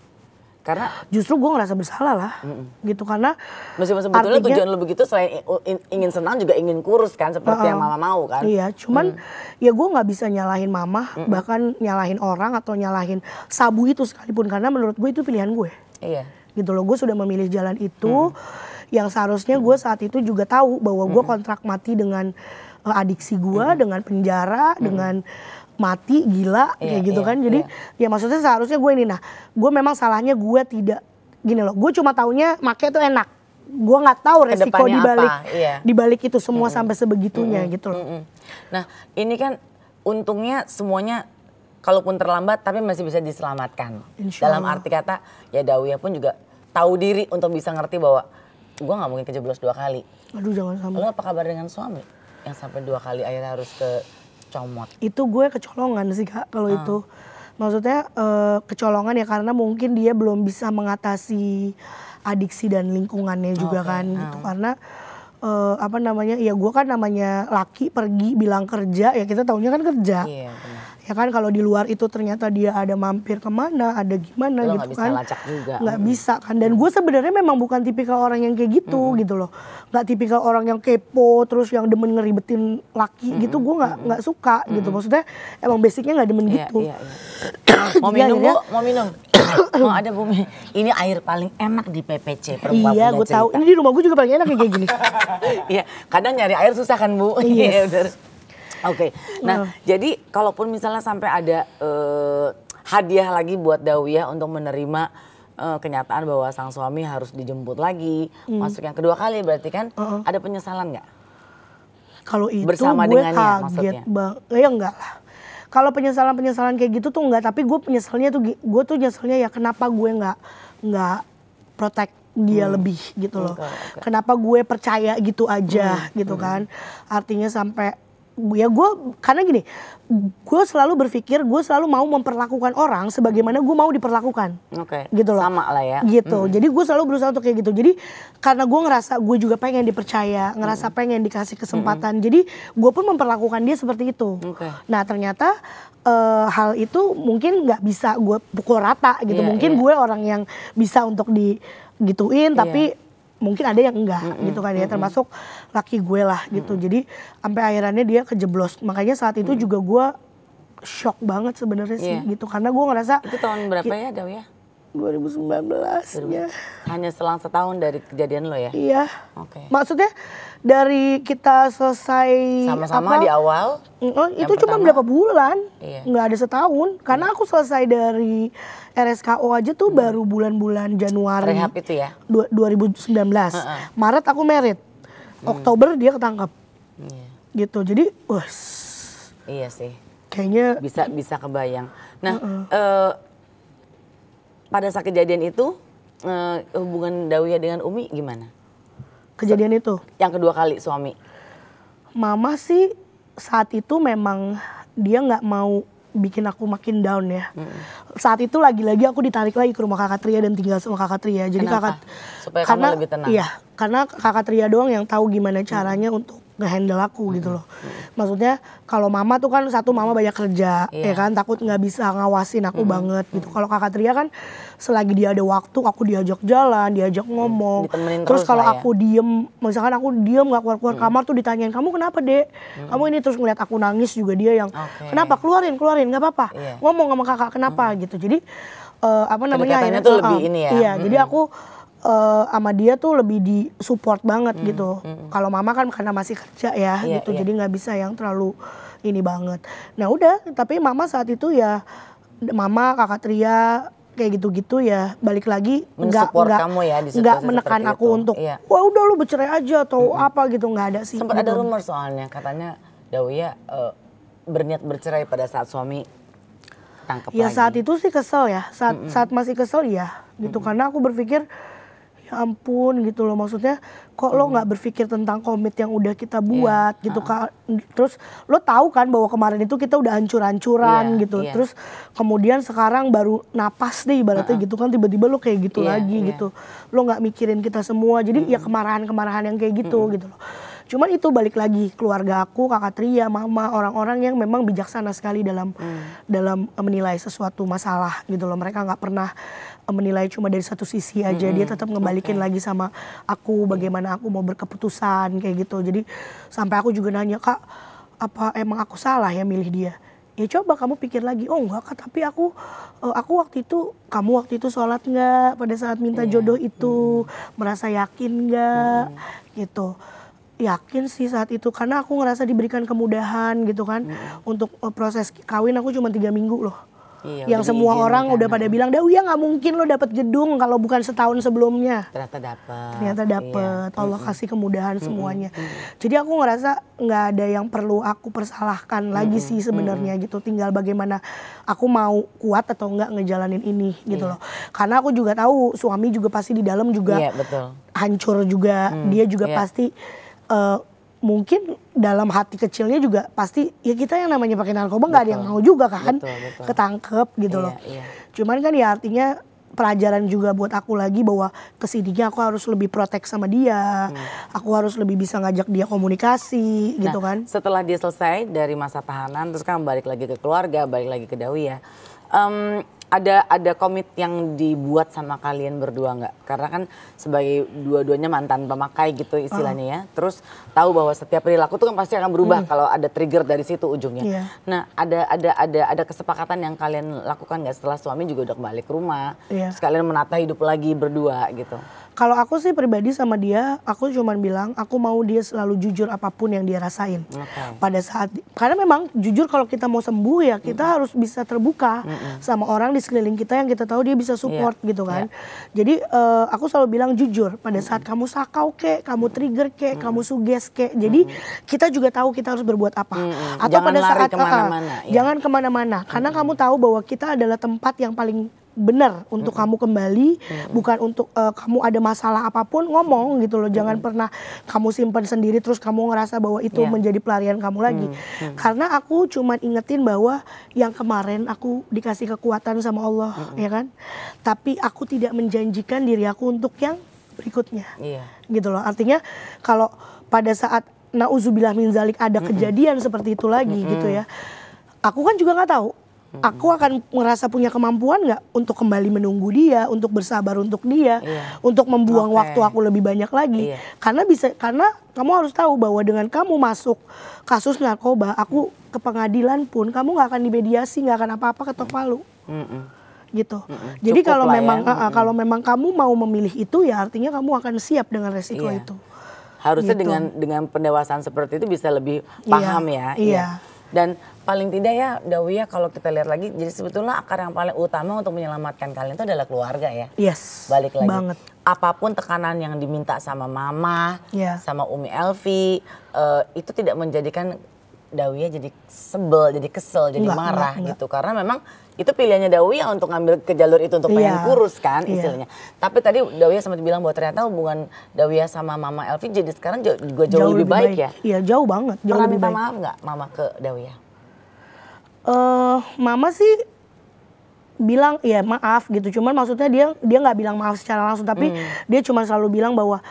S2: karena justru gue
S1: ngerasa bersalah lah mm-mm. gitu karena
S2: masih sebetulnya artinya, tujuan lo begitu selain ingin senang juga ingin kurus kan seperti uh, yang mama mau kan iya cuman
S1: mm. ya gue nggak bisa nyalahin mama mm-mm. bahkan nyalahin orang atau nyalahin sabu itu sekalipun karena menurut gue itu pilihan gue iya gitu loh gue sudah memilih jalan itu mm. yang seharusnya gue saat itu juga tahu bahwa gue kontrak mati dengan eh, adiksi gue mm. dengan penjara mm. dengan mati gila yeah, kayak iya, gitu yeah, kan jadi yeah. ya maksudnya seharusnya gue ini nah gue memang salahnya gue tidak gini loh gue cuma taunya make itu enak gue nggak tahu resiko di balik yeah. di balik itu semua mm. sampai sebegitunya mm. gitu loh
S2: mm. nah ini kan untungnya semuanya kalaupun terlambat tapi masih bisa diselamatkan dalam arti kata ya Dawiyah pun juga tahu diri untuk bisa ngerti bahwa gue nggak mungkin kejeblos dua kali aduh jangan sampai lo apa kabar dengan suami yang sampai dua kali akhirnya harus ke comot.
S1: Itu gue kecolongan sih kak kalau hmm. itu. Maksudnya uh, kecolongan ya karena mungkin dia belum bisa mengatasi adiksi dan lingkungannya juga okay. kan hmm. gitu ah. karena uh, apa namanya ya gue kan namanya laki pergi bilang kerja ya kita tahunya kan kerja. Yeah, iya, ya kan kalau di luar itu ternyata dia ada mampir kemana ada gimana lo gitu gak kan nggak hmm. bisa kan dan gue sebenarnya memang bukan tipikal orang yang kayak gitu hmm. gitu loh nggak tipikal orang yang kepo terus yang demen ngeribetin laki hmm. gitu gue nggak nggak hmm. suka hmm. gitu maksudnya emang basicnya nggak demen yeah, gitu yeah,
S2: iya. yeah. mau minum bu mau minum mau ada bumi ini air paling enak di PPC perempuan iya gue tahu ini di rumah gue juga paling enak kayak gini iya kadang nyari air susah kan bu iya yes. Iya, Oke. Okay. Nah, uh. jadi kalaupun misalnya sampai ada uh, hadiah lagi buat Dawiyah untuk menerima uh, kenyataan bahwa sang suami harus dijemput lagi, hmm. masuk yang kedua kali berarti kan uh -uh. ada penyesalan nggak? Kalau itu Bersama gue dengannya, kaget
S1: banget. Eh, ya enggak lah. Kalau penyesalan-penyesalan kayak gitu tuh enggak, tapi gue penyesalnya tuh gue tuh nyeselnya ya kenapa gue enggak enggak protect dia hmm. lebih gitu loh. Okay, okay. Kenapa gue percaya gitu aja hmm. gitu hmm. kan? Artinya sampai ya gue karena gini gue selalu berpikir gue selalu mau memperlakukan orang sebagaimana gue mau diperlakukan okay. gitu loh sama lah ya gitu hmm. jadi gue selalu berusaha untuk kayak gitu jadi karena gue ngerasa gue juga pengen dipercaya ngerasa hmm. pengen dikasih kesempatan hmm. jadi gue pun memperlakukan dia seperti itu okay. nah ternyata uh, hal itu mungkin nggak bisa gue pukul rata gitu yeah, mungkin yeah. gue orang yang bisa untuk di iya. tapi mungkin ada yang enggak mm -hmm. gitu kan ya termasuk laki gue lah gitu mm -hmm. jadi sampai akhirnya dia kejeblos makanya saat itu mm -hmm. juga gue shock banget
S2: sebenarnya sih yeah. gitu karena gue ngerasa itu tahun berapa ya Daw ya 2019 ya. Hanya selang setahun dari kejadian lo ya? Iya. Oke. Okay.
S1: Maksudnya dari kita selesai sama-sama di awal? Oh, itu cuma berapa bulan? Iya. Enggak ada setahun karena aku selesai dari RSKO aja tuh hmm. baru bulan-bulan Januari. Rehab itu ya? 2019. Uh -uh. Maret aku merit. Hmm. Oktober dia ketangkap. Iya. Gitu. Jadi, wah.
S2: Iya sih. Kayaknya bisa bisa kebayang. Nah, uh -uh. Uh, pada saat kejadian itu uh, hubungan Dawiyah dengan Umi gimana? Kejadian itu? Yang kedua kali suami.
S1: Mama sih saat itu memang dia nggak mau bikin aku makin down ya. -hmm. Saat itu lagi-lagi aku ditarik lagi ke rumah kakak Tria dan tinggal sama kakak Tria. Jadi Kenapa? kakak supaya karena, kamu lebih tenang. Iya, karena kakak Tria doang yang tahu gimana caranya mm. untuk ngehandle aku hmm. gitu loh. Maksudnya kalau mama tuh kan satu mama banyak kerja yeah. ya iya. kan takut nggak bisa ngawasin aku hmm. banget gitu. Hmm. Kalau kakak Tria kan selagi dia ada waktu aku diajak jalan, diajak ngomong. terus, kalau ya. aku diem, misalkan aku diem nggak keluar-keluar hmm. kamar tuh ditanyain kamu kenapa dek? Hmm. Kamu ini terus ngeliat aku nangis juga dia yang okay. kenapa keluarin keluarin nggak apa-apa. Yeah. Ngomong sama kakak kenapa hmm. gitu. Jadi uh, apa namanya akhirnya tuh lebih eh, ini ya. Iya, hmm. jadi aku uh, sama dia tuh lebih di support banget hmm, gitu. Hmm, hmm. Kalau mama kan karena masih kerja ya yeah, gitu, yeah. jadi nggak bisa yang terlalu ini banget. Nah udah, tapi mama saat itu ya mama kakak Tria kayak gitu-gitu ya balik lagi nggak nggak ya nggak menekan aku itu. untuk yeah. wah udah lu bercerai aja atau -hmm. hmm. apa gitu nggak ada sih sempat gitu. ada rumor
S2: soalnya katanya Dawiya uh, eh, berniat bercerai pada saat suami tangkap ya lagi. saat
S1: itu sih kesel ya saat mm -hmm. saat masih kesel ya gitu mm -hmm. karena aku berpikir ampun gitu loh maksudnya kok hmm. lo nggak berpikir tentang komit yang udah kita iya. buat yeah. gitu uh. Ah. -huh. terus lo tahu kan bahwa kemarin itu kita udah hancur-hancuran yeah. gitu yeah. terus kemudian sekarang baru napas nih ibaratnya uh -uh. gitu kan tiba-tiba lo kayak gitu yeah. lagi yeah. gitu lo nggak mikirin kita semua jadi mm -hmm. ya kemarahan-kemarahan yang kayak gitu mm -hmm. gitu loh Cuman itu balik lagi keluarga aku, kakak Tria, mama, orang-orang yang memang bijaksana sekali dalam hmm. dalam menilai sesuatu masalah gitu loh. Mereka nggak pernah eh, menilai cuma dari satu sisi aja hmm. dia tetap hmm. ngebalikin okay. lagi sama aku bagaimana aku mau berkeputusan kayak gitu jadi sampai aku juga nanya kak apa emang aku salah ya milih dia ya coba kamu pikir lagi oh enggak kak tapi aku eh, aku waktu itu kamu waktu itu sholat nggak pada saat minta yeah. jodoh itu mm. merasa yakin nggak mm. gitu yakin sih saat itu karena aku ngerasa diberikan kemudahan gitu kan hmm. untuk eh, proses kawin aku cuma tiga minggu loh Iya, yang semua izin, orang kan. udah pada bilang, "Dah, ya nggak mungkin lo dapet gedung kalau bukan setahun sebelumnya." Ternyata dapet. Ternyata iya. dapet. Iya. Allah -hmm. kasih kemudahan -hmm. semuanya. -hmm. Jadi aku ngerasa nggak ada yang perlu aku persalahkan -hmm. lagi sih sebenarnya -hmm. gitu. Tinggal bagaimana aku mau kuat atau nggak ngejalanin ini gitu iya. loh. Karena aku juga tahu suami juga pasti di dalam juga iya, betul. hancur juga. Mm, dia juga yeah. pasti uh, mungkin dalam hati kecilnya juga pasti ya kita yang namanya pakai narkoba nggak ada yang mau juga kan betul, betul. ketangkep gitu iya, loh. Iya. Cuman kan ya artinya pelajaran juga buat aku lagi bahwa kesininya aku harus lebih protek sama dia, hmm. aku harus lebih bisa ngajak dia komunikasi gitu nah, gitu
S2: kan. Setelah dia selesai dari masa tahanan terus kan balik lagi ke keluarga, balik lagi ke Dawi ya. Um, ada ada komit yang dibuat sama kalian berdua nggak? Karena kan sebagai dua-duanya mantan pemakai gitu istilahnya ya. Terus tahu bahwa setiap perilaku tuh kan pasti akan berubah hmm. kalau ada trigger dari situ ujungnya. Yeah. Nah, ada ada ada ada kesepakatan yang kalian lakukan nggak setelah suami juga udah kembali ke rumah? Yeah. Terus kalian menata hidup lagi berdua gitu
S1: kalau aku sih pribadi sama dia, aku cuman bilang aku mau dia selalu jujur apapun yang dia rasain. Okay. Pada saat karena memang jujur kalau kita mau sembuh ya kita mm -hmm. harus bisa terbuka mm -hmm. sama orang di sekeliling kita yang kita tahu dia bisa support yeah. gitu kan. Yeah. Jadi uh, aku selalu bilang jujur pada saat mm -hmm. kamu sakau kek, kamu trigger kek, mm -hmm. kamu suges kek. Jadi mm -hmm. kita juga tahu kita harus berbuat apa. Mm -hmm. Atau jangan pada saat kemana -mana, uh, ya. jangan kemana-mana karena mm -hmm. kamu tahu bahwa kita adalah tempat yang paling benar untuk kamu kembali bukan untuk uh, kamu ada masalah apapun ngomong gitu loh jangan pernah kamu simpan sendiri terus kamu ngerasa bahwa itu yeah. menjadi pelarian kamu lagi karena aku cuma ingetin bahwa yang kemarin aku dikasih kekuatan sama Allah ya kan tapi aku tidak menjanjikan diri aku untuk yang berikutnya iya. gitu loh artinya kalau pada saat nauzubillah min zalik ada kejadian seperti itu lagi gitu ya aku kan juga nggak tahu aku akan merasa punya kemampuan nggak untuk kembali menunggu dia, untuk bersabar untuk dia, yeah. untuk membuang okay. waktu aku lebih banyak lagi. Yeah. Karena bisa karena kamu harus tahu bahwa dengan kamu masuk kasus narkoba, aku ke pengadilan pun kamu nggak akan dimediasi, nggak akan apa-apa ketok palu. Mm -mm. Gitu. Mm -mm. Jadi kalau ya. memang ya. kalau memang kamu mau memilih itu ya artinya kamu akan siap dengan resiko yeah. itu.
S2: Harusnya gitu. dengan dengan pendewasaan seperti itu bisa lebih iya. paham yeah. ya. Iya. iya. Dan paling tidak ya ya kalau kita lihat lagi jadi sebetulnya akar yang paling utama untuk menyelamatkan kalian itu adalah keluarga ya. Yes. Balik lagi. Banget. Apapun tekanan yang diminta sama mama, yeah. sama Umi Elvi uh, itu tidak menjadikan ya jadi sebel, jadi kesel, jadi enggak, marah enggak, gitu karena memang itu pilihannya ya untuk ngambil ke jalur itu untuk iya, pengen yeah. kurus kan yeah. istilahnya. Tapi tadi Dawia ya sempat bilang bahwa ternyata hubungan Dawia ya sama Mama Elvi jadi sekarang juga jauh, jauh lebih, lebih baik, baik ya.
S1: Iya jauh banget. Jauh Pernah lebih minta baik. maaf nggak
S2: Mama ke ya?
S1: uh, mama sih bilang ya maaf gitu cuman maksudnya dia dia nggak bilang maaf secara langsung tapi hmm. dia cuma selalu bilang bahwa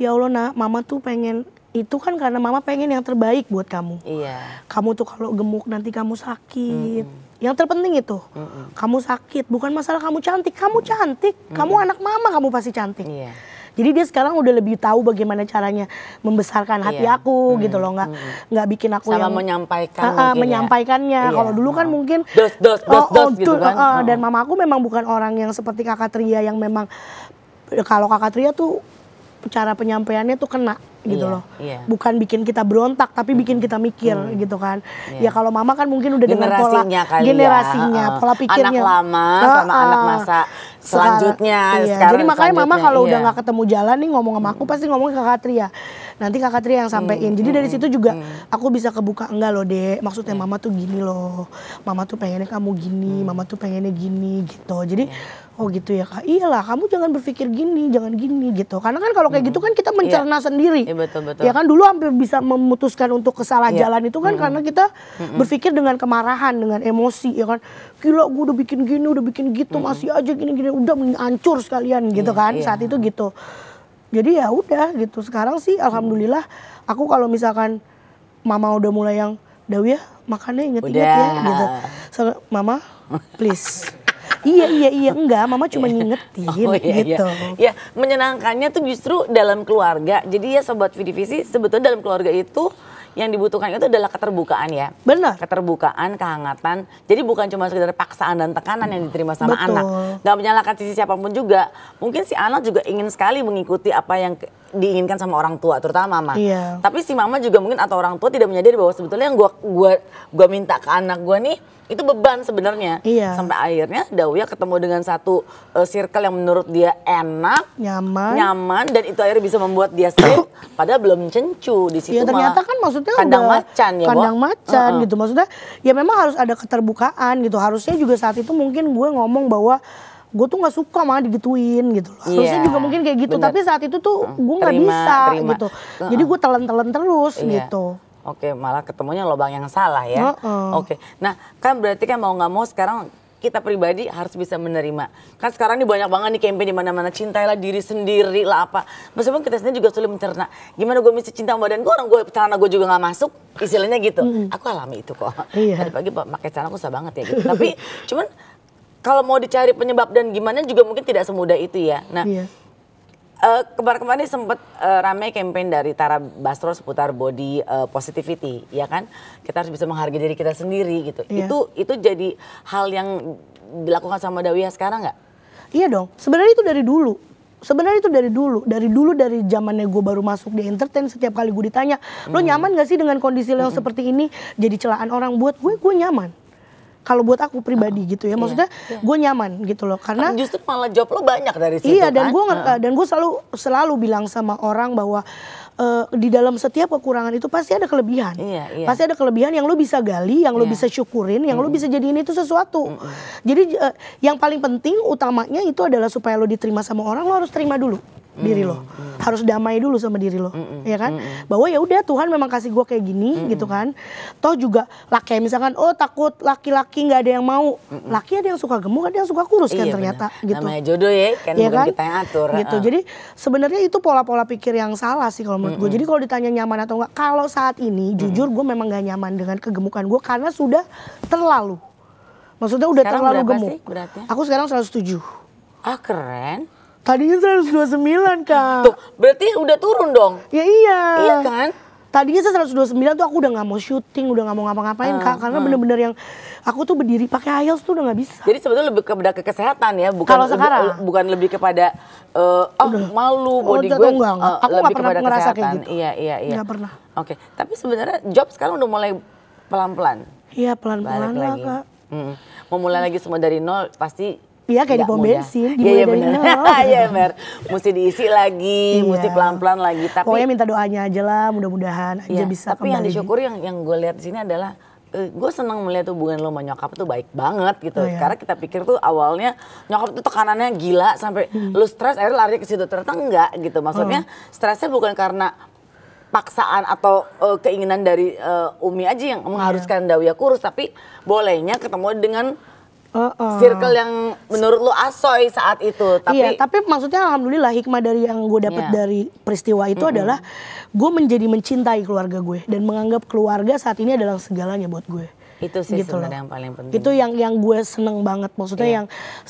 S1: ya allah nak mama tuh pengen itu kan karena mama pengen yang terbaik buat kamu iya. kamu tuh kalau gemuk nanti kamu sakit hmm. yang terpenting itu mm kamu sakit bukan masalah kamu cantik kamu cantik mm. kamu hmm. anak mama kamu pasti cantik yeah jadi dia sekarang udah lebih tahu bagaimana caranya membesarkan hati iya. aku hmm. gitu loh, nggak hmm. nggak bikin aku Sama yang menyampaikan uh, menyampaikannya. Ya. Kalau dulu kan oh. mungkin
S2: dos dos dos, oh, dos oh, gitu kan. Uh, oh. dan hmm.
S1: mama aku memang bukan orang yang seperti kakak Tria yang memang kalau kakak Tria tuh cara penyampaiannya tuh kena gitu iya, loh. iya. Bukan bikin kita berontak tapi bikin kita mikir hmm. gitu kan. Yeah. Ya kalau mama kan mungkin udah dengan pola generasinya, ya. pola pikirnya. Anak lama uh, sama uh, anak masa selanjutnya. iya. Sekarang, Jadi makanya selanjutnya, mama kalau iya. udah nggak ketemu jalan nih ngomong sama aku pasti ngomong ke Katria nanti kakak Tri yang sampein hmm, jadi hmm, dari situ juga hmm, hmm. aku bisa kebuka enggak loh deh maksudnya hmm. mama tuh gini loh mama tuh pengennya kamu gini hmm. mama tuh pengennya gini gitu jadi hmm. oh gitu ya kak iyalah kamu jangan berpikir gini jangan gini gitu karena kan kalau kayak hmm. gitu kan kita mencerna yeah. sendiri
S2: yeah, betul, betul. ya kan
S1: dulu hampir bisa memutuskan untuk kesalah yeah. jalan itu kan hmm. karena hmm. kita hmm, hmm. berpikir dengan kemarahan dengan emosi ya kan gila gue udah bikin gini udah bikin gitu hmm. masih aja gini gini udah hancur sekalian gitu yeah, kan yeah. saat itu gitu jadi ya udah gitu sekarang sih alhamdulillah aku kalau misalkan mama udah mulai yang Dawi ya makannya inget-inget ya gitu so, mama please iya iya iya enggak mama cuma iya. ngingetin oh, iya, iya. gitu
S2: iya. ya menyenangkannya tuh justru dalam keluarga jadi ya sobat VDVC sebetulnya dalam keluarga itu yang dibutuhkan itu adalah keterbukaan ya. Benar. Keterbukaan, kehangatan. Jadi bukan cuma sekedar paksaan dan tekanan yang diterima sama Betul. anak. Gak menyalahkan sisi siapapun juga. Mungkin si anak juga ingin sekali mengikuti apa yang diinginkan sama orang tua terutama mama. Iya. Tapi si mama juga mungkin atau orang tua tidak menyadari bahwa sebetulnya yang gua gua gua minta ke anak gua nih itu beban sebenarnya iya. sampai akhirnya Dawia ketemu dengan satu uh, circle yang menurut dia enak nyaman nyaman dan itu akhirnya bisa membuat dia sip padahal belum cencu di situ ya, ternyata kan
S1: maksudnya kandang udah macan ya kandang Bo? macan uh -huh. gitu maksudnya ya memang harus ada keterbukaan gitu harusnya juga saat itu mungkin gue ngomong bahwa gue tuh nggak suka malah digituin gitu loh. Harusnya yeah, juga mungkin kayak gitu, bener. tapi saat itu tuh gue nggak bisa terima. gitu. Uh -huh. Jadi gue telan-telan terus yeah. gitu.
S2: Oke, malah ketemunya lubang yang salah ya. Uh -uh. Oke, nah kan berarti kan mau nggak mau sekarang kita pribadi harus bisa menerima. Kan sekarang ini banyak banget nih campaign di mana-mana cintailah diri sendiri lah apa. Meskipun kita sendiri juga sulit mencerna. Gimana gue mesti cinta badan gue orang gue celana gue juga nggak masuk. Istilahnya gitu. Mm. Aku alami itu kok. Iya. Tadi pagi pakai celana aku susah banget ya gitu. Tapi cuman kalau mau dicari penyebab dan gimana juga mungkin tidak semudah itu ya. Nah. Iya Uh, kemarin-kemarin sempat uh, eh, ramai campaign dari Tara Basro seputar body uh, positivity, ya kan? Kita harus bisa menghargai diri kita sendiri gitu. Yeah. Itu itu jadi hal yang dilakukan sama Dawiyah sekarang nggak?
S1: Iya dong. Sebenarnya itu dari dulu. Sebenarnya itu dari dulu, dari dulu dari zamannya gue baru masuk di entertain setiap kali gue ditanya, lo hmm. nyaman gak sih dengan kondisi Leo mm -hmm. seperti ini? Jadi celaan orang buat gue, gue nyaman kalau buat aku pribadi ah, gitu ya iya, maksudnya iya, iya. gue nyaman gitu loh karena justru
S2: malah job lo banyak dari situ iya dan kan? gue uh. Ah. dan
S1: gue selalu selalu bilang sama orang bahwa uh, di dalam setiap kekurangan itu pasti ada kelebihan
S2: iya, iya. pasti ada
S1: kelebihan yang lo bisa gali yang lo iya. bisa syukurin yang mm. lo bisa jadiin itu sesuatu mm. jadi uh, yang paling penting utamanya itu adalah supaya lo diterima sama orang lo harus terima dulu mm, diri hmm, lo mm. harus damai dulu sama diri lo mm, ya kan mm, bahwa ya udah Tuhan memang kasih gue kayak gini mm, gitu kan toh juga laki misalkan oh takut laki-laki nggak -laki ada yang mau mm, laki ada yang suka gemuk ada yang suka kurus kan iya, kan ternyata bener. gitu namanya
S2: jodoh ya kan, ya kan? kita yang atur gitu uh. jadi
S1: sebenarnya itu pola-pola pikir yang salah sih kalau menurut mm, gue jadi kalau ditanya nyaman atau enggak kalau saat ini mm, jujur gue memang gak nyaman dengan kegemukan gue karena sudah terlalu Maksudnya udah sekarang terlalu gemuk. Sih beratnya? Aku sekarang 107.
S2: Ah keren. Tadinya 129 kak. Tuh, berarti udah turun dong?
S1: Ya iya. Iya kan? Tadinya saya 129 tuh aku udah nggak mau syuting, udah nggak mau ngapa-ngapain uh, kak, ah, karena ah. bener-bener uh. yang aku tuh berdiri pakai IELTS tuh udah
S2: nggak bisa. Jadi sebetulnya lebih kepada ke kesehatan ya, bukan Kalau sekarang, le, bukan lebih kepada uh, oh malu oh, body oh, gue. Enggak, enggak. Uh, aku lebih gak pernah ngerasa kesehatan. kayak gitu. Iya iya iya. Gak pernah. Oke, okay. tapi sebenarnya job sekarang udah mulai pelan-pelan. Iya pelan-pelan lah kak. Hmm. Memulai hmm. lagi semua dari nol pasti
S1: Ya, iya kayak di pom bensin, di ya, dari nol. Iya
S2: benar. Iya, mesti diisi lagi, iya. mesti pelan-pelan lagi. Tapi pokoknya
S1: minta doanya aja lah, mudah-mudahan iya, aja bisa. Tapi kembali. yang disyukuri
S2: yang yang gue lihat di sini adalah uh, gue senang melihat hubungan lo sama nyokap tuh baik banget gitu. Oh, iya. Karena kita pikir tuh awalnya nyokap tuh tekanannya gila sampai hmm. lo stres akhirnya lari ke situ ternyata enggak gitu. Maksudnya hmm. stresnya bukan karena paksaan atau uh, keinginan dari uh, Umi aja yang iya. mengharuskan yeah. Dawiya kurus tapi bolehnya ketemu dengan uh -uh. circle yang menurut lu asoy saat itu. Tapi... Iya,
S1: tapi maksudnya alhamdulillah hikmah dari yang gue dapat yeah. dari peristiwa itu mm -hmm. adalah gue menjadi mencintai keluarga gue dan menganggap keluarga saat ini adalah segalanya buat gue
S2: itu sih gitu sebenarnya yang paling penting itu
S1: yang yang gue seneng banget maksudnya yeah. yang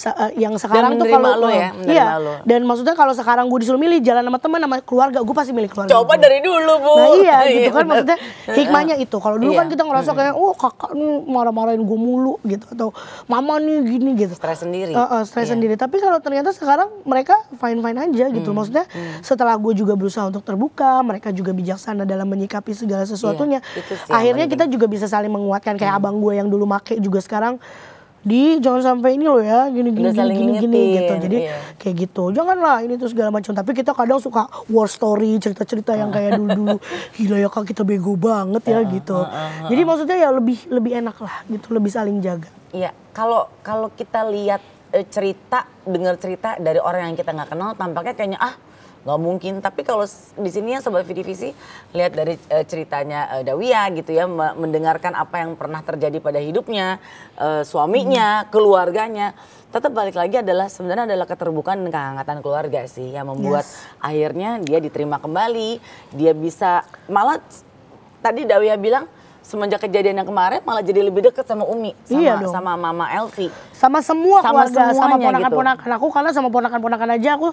S1: uh, yang sekarang tuh kalau lo ya iya lo. dan maksudnya kalau sekarang gue disuruh milih jalan sama teman sama keluarga gue pasti milih keluarga coba gue. dari dulu bu nah iya gitu kan maksudnya iya. hikmahnya itu kalau dulu yeah. kan kita ngerasa kayak oh kakak nih marah-marahin gue mulu gitu atau mama nih gini gitu
S2: stres sendiri uh, uh, stres yeah. sendiri
S1: tapi kalau ternyata sekarang mereka fine fine aja gitu hmm. maksudnya hmm. setelah gue juga berusaha untuk terbuka mereka juga bijaksana dalam menyikapi segala iya, sesuatunya yeah. akhirnya kita juga bisa saling menguatkan kayak abang gue yang dulu make juga sekarang di jangan sampai ini loh ya gini gini gini gini, gini gitu jadi iya. kayak gitu janganlah ini tuh segala macam tapi kita kadang suka war story cerita cerita yang kayak ah. dulu dulu gila ya kak kita bego banget ya ah, gitu ah, jadi maksudnya ya lebih lebih enak lah gitu lebih saling jaga
S2: iya kalau kalau kita lihat e, cerita dengar cerita dari orang yang kita nggak kenal tampaknya kayaknya ah nggak mungkin tapi kalau di sini ya sobat Vidivisi lihat dari uh, ceritanya uh, Dawia gitu ya mendengarkan apa yang pernah terjadi pada hidupnya uh, suaminya hmm. keluarganya tetap balik lagi adalah sebenarnya adalah keterbukaan dan kehangatan keluarga sih yang membuat yes. akhirnya dia diterima kembali dia bisa malah tadi Dawia bilang semenjak kejadian yang kemarin malah jadi lebih dekat sama Umi sama iya dong. sama Mama Elvi sama semua sama keluarga semuanya, sama gitu. ponakan-ponakan gitu. aku karena sama ponakan-ponakan aja aku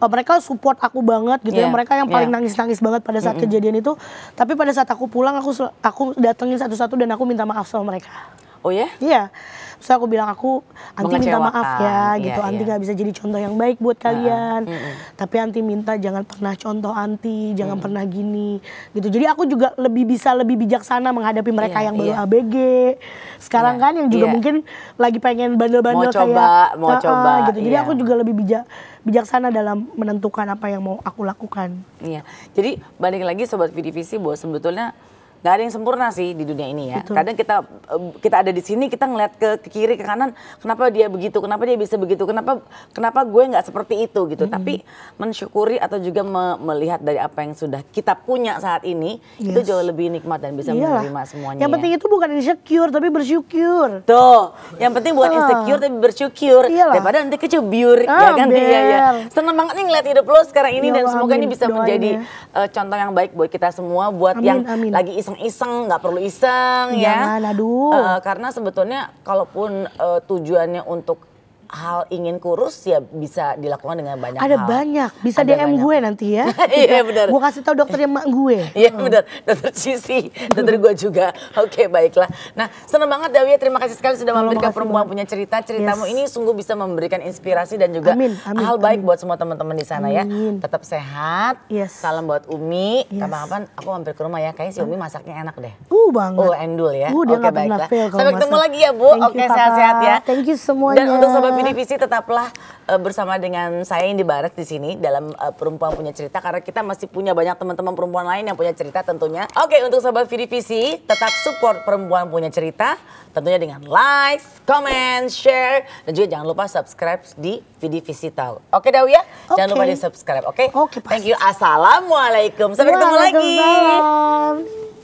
S2: eh, mereka
S1: support aku banget gitu yeah. ya iya, mereka yang paling iya. nangis-nangis yeah. banget pada saat mm -hmm. kejadian itu tapi pada saat aku pulang aku aku datengin satu-satu dan aku minta maaf sama mereka Oh ya? Yeah? Iya. Terus aku bilang aku anti minta maaf ya gitu. Yeah, anti iya. nggak bisa jadi contoh yang baik buat kalian. uh, uh. Tapi anti minta jangan pernah contoh anti, jangan uh. pernah gini gitu. Jadi aku juga lebih bisa lebih bijaksana menghadapi mereka yeah, yang baru yeah. ABG. Sekarang yeah, kan yang juga yeah. mungkin lagi pengen
S2: bandel-bandel kayak coba, mau uh coba gitu. Jadi yeah. aku
S1: juga lebih bijak bijaksana dalam menentukan apa yang mau aku lakukan.
S2: Iya. Jadi balik lagi sobat VDVC bahwa sebetulnya nggak ada yang sempurna sih di dunia ini ya. Betul. Kadang kita eh, kita ada di sini kita ngeliat ke, ke kiri ke kanan, kenapa dia begitu, kenapa dia bisa begitu, kenapa kenapa gue nggak seperti itu gitu. -hmm. Tapi mensyukuri atau juga me melihat dari apa yang sudah kita punya saat ini yes. itu jauh lebih nikmat dan bisa Iyalah. menerima semuanya. Yang ya. penting itu bukan insecure tapi bersyukur. Tuh, yang penting bukan insecure tapi bersyukur. Iyalah. Daripada nanti kecubiur ya ah, ya kan iya ya. Seneng banget nih ngeliat hidup lo sekarang ini Iyalah, dan semoga amin. ini bisa Doain menjadi uh, contoh yang baik buat kita semua buat amin, yang amin. lagi iseng iseng-iseng, nggak perlu iseng Jangan, ya. Jangan,
S1: Uh, eh,
S2: karena sebetulnya kalaupun uh, tujuannya untuk hal ingin kurus ya bisa dilakukan dengan banyak ada hal. banyak bisa ada DM
S1: banyak. gue nanti ya iya benar gue kasih tahu dokternya mak gue
S2: iya hmm. benar dokter Cici dokter gue juga oke okay, baiklah nah senang banget Dawia ya, terima kasih sekali sudah memberikan perempuan banget. punya cerita ceritamu yes. ini sungguh bisa memberikan inspirasi dan juga amin, amin, hal baik amin. buat semua teman-teman di sana ya. amin. ya tetap sehat yes. salam buat Umi yes. kapan apa, aku hampir ke rumah ya kayaknya si Umi masaknya enak deh uh banget oh endul ya uh, oke okay, baiklah sampai ketemu lagi ya Bu oke okay, sehat-sehat ya thank
S1: you semuanya dan untuk sobat Opini
S2: Visi tetaplah uh, bersama dengan saya yang di Barat di sini dalam uh, perempuan punya cerita karena kita masih punya banyak teman-teman perempuan lain yang punya cerita tentunya. Oke, untuk sahabat Vidi tetap support perempuan punya cerita tentunya dengan like, comment, share dan juga jangan lupa subscribe di Vidi tahu. Oke Dawi ya, okay. jangan lupa di subscribe. Oke. Okay? okay, Thank you. Assalamualaikum. Sampai ketemu lagi.